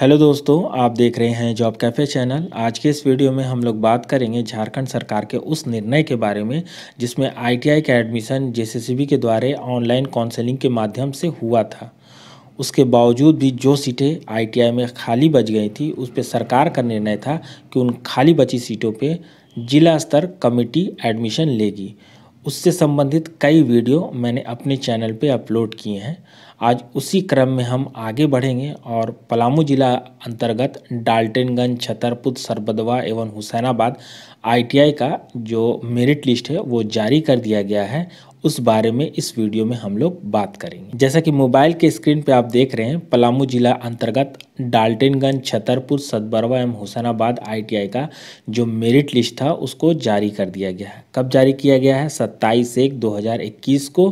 hello दोस्तों आप देख रहे हैं जॉब कैफ़े चैनल आज के इस वीडियो में हम लोग बात करेंगे झारखंड सरकार के उस निर्णय के बारे में जिसमें आईटीआई का एडमिशन जेसीसीबी के द्वारा ऑनलाइन काउंसलिंग के माध्यम से हुआ था उसके बावजूद भी जो सीटें आईटीआई में खाली बच गई थी उस पर सरकार का निर्णय था कि उन खाली बची सीटों पर जिला स्तर कमेटी एडमिशन लेगी उससे संबंधित कई वीडियो मैंने अपने चैनल पर अपलोड किए हैं आज उसी क्रम में हम आगे बढ़ेंगे और पलामू जिला अंतर्गत डाल्टनगंज छतरपुर सरबदवा एवं हुसैनाबाद आईटीआई का जो मेरिट लिस्ट है वो जारी कर दिया गया है उस बारे में इस वीडियो में हम लोग बात करेंगे जैसा कि मोबाइल के स्क्रीन पे आप देख रहे हैं पलामू जिला अंतर्गत डाल्टनगंज छतरपुर सदबरवा एवं हुसैनाबाद आईटीआई का जो मेरिट लिस्ट था उसको जारी कर दिया गया है कब जारी किया गया है 27 एक 2021 को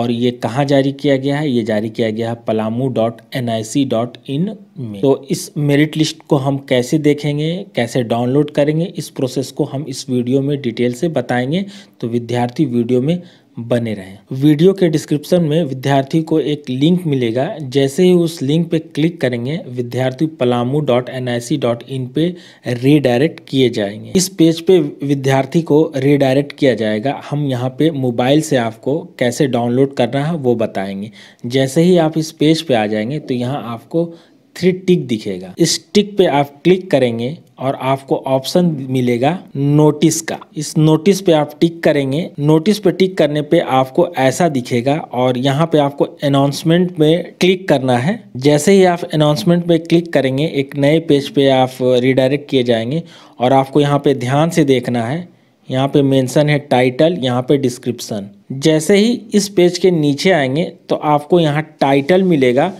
और ये कहाँ जारी किया गया है ये जारी जारी किया गया है Palamu dot N I C dot in में तो इस मेरिट लिस्ट को हम कैसे देखेंगे कैसे डाउनलोड करेंगे इस प्रोसेस को हम इस वीडियो में डिटेल से बताएंगे तो विद्यार्थी वीडियो में बने रहें वीडियो के डिस्क्रिप्शन में विद्यार्थी को एक लिंक मिलेगा जैसे ही उस लिंक पे क्लिक करेंगे विद्यार्थी Palamu dot N I C dot in पे रीडायरेक्ट किए जाएंगे इस पेज पे विद्यार्थी को रीडायरेक्ट किया जाएगा हम यहाँ पे मोबाइल से आपको कैसे डाउनलोड करना है वो बताएंगे जैसे ही आप इस पेज पे आ जाएंगे तो यहाँ आपको थ्री टिक दिखेगा इस टिक पे आप क्लिक करेंगे और आपको ऑप्शन मिलेगा नोटिस का इस नोटिस पे आप टिक करेंगे नोटिस पे टिक करने पे आपको ऐसा दिखेगा और यहाँ पे आपको अनाउंसमेंट में क्लिक करना है जैसे ही आप अनाउंसमेंट पे क्लिक करेंगे एक नए पेज पे आप रिडायरेक्ट किए जाएंगे और आपको यहाँ पे ध्यान से देखना है यहाँ पे मेंशन है टाइटल यहाँ पे डिस्क्रिप्शन जैसे ही इस पेज के नीचे आएंगे तो आपको यहाँ टाइटल मिलेगा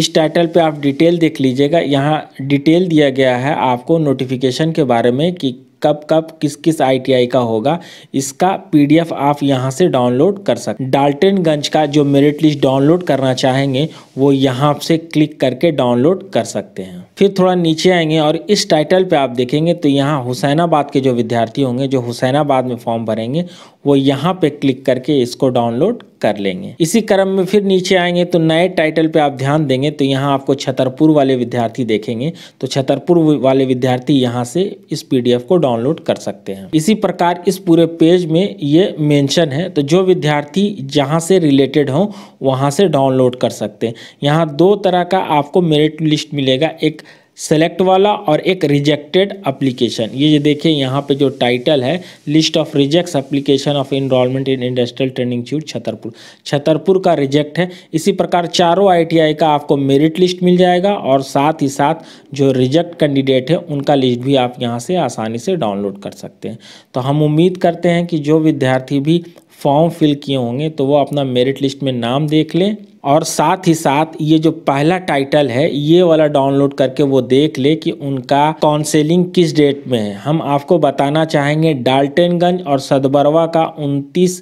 इस टाइटल पे आप डिटेल देख लीजिएगा यहाँ डिटेल दिया गया है आपको नोटिफिकेशन के बारे में कि कब कब किस किस आईटीआई का होगा इसका पीडीएफ आप यहां से डाउनलोड कर सकते डाल्टनगंज का जो मेरिट लिस्ट डाउनलोड करना चाहेंगे वो यहां से क्लिक करके डाउनलोड कर सकते हैं फिर थोड़ा नीचे आएंगे और इस टाइटल पे आप देखेंगे तो यहाँ हुसैनाबाद के जो विद्यार्थी होंगे जो हुसैनाबाद में फॉर्म भरेंगे वो यहाँ पे क्लिक करके इसको डाउनलोड कर लेंगे इसी क्रम में फिर नीचे आएंगे तो नए टाइटल पे आप ध्यान देंगे तो यहाँ आपको छतरपुर वाले विद्यार्थी देखेंगे तो छतरपुर वाले विद्यार्थी यहाँ से इस पी को डाउनलोड कर सकते हैं इसी प्रकार इस पूरे पेज में ये मैंशन है तो जो विद्यार्थी जहाँ से रिलेटेड हों वहाँ से डाउनलोड कर सकते हैं यहाँ दो तरह का आपको मेरिट लिस्ट मिलेगा एक सेलेक्ट वाला और एक रिजेक्टेड एप्लीकेशन ये जो देखिए यहाँ पे जो टाइटल है list of rejects application of enrolment in industrial training institute Chhatarpur Chhatarpur का रिजेक्ट है इसी प्रकार चारों आईटीआई का आपको मेरिट लिस्ट मिल जाएगा और साथ ही साथ जो रिजेक्ट कैंडिडेट है उनका लिस्ट भी आप यहाँ से आसानी से डाउनलोड कर सकते हैं तो हम उम्मीद करते हैं कि जो विद्यार्थी भी फॉर्म फिल किए होंगे तो वो अपना मेरिट लिस्ट में नाम देख लें और साथ ही साथ ये जो पहला टाइटल है ये वाला डाउनलोड करके वो देख ले कि उनका काउंसलिंग किस डेट में है हम आपको बताना चाहेंगे डाल्टनगंज और सदबरवा का 29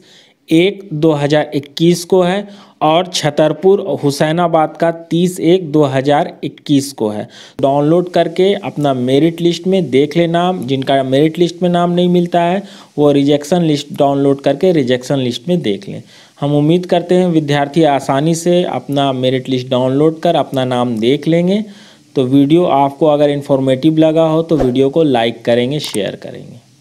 एक 2021 को है और छतरपुर हुसैनाबाद का 30 एक 2021 को है डाउनलोड करके अपना मेरिट लिस्ट में देख नाम जिनका मेरिट लिस्ट में नाम नहीं मिलता है वो रिजेक्शन लिस्ट डाउनलोड करके रिजेक्शन लिस्ट में देख लें हम उम्मीद करते हैं विद्यार्थी आसानी से अपना मेरिट लिस्ट डाउनलोड कर अपना नाम देख लेंगे तो वीडियो आपको अगर इन्फॉर्मेटिव लगा हो तो वीडियो को लाइक करेंगे शेयर करेंगे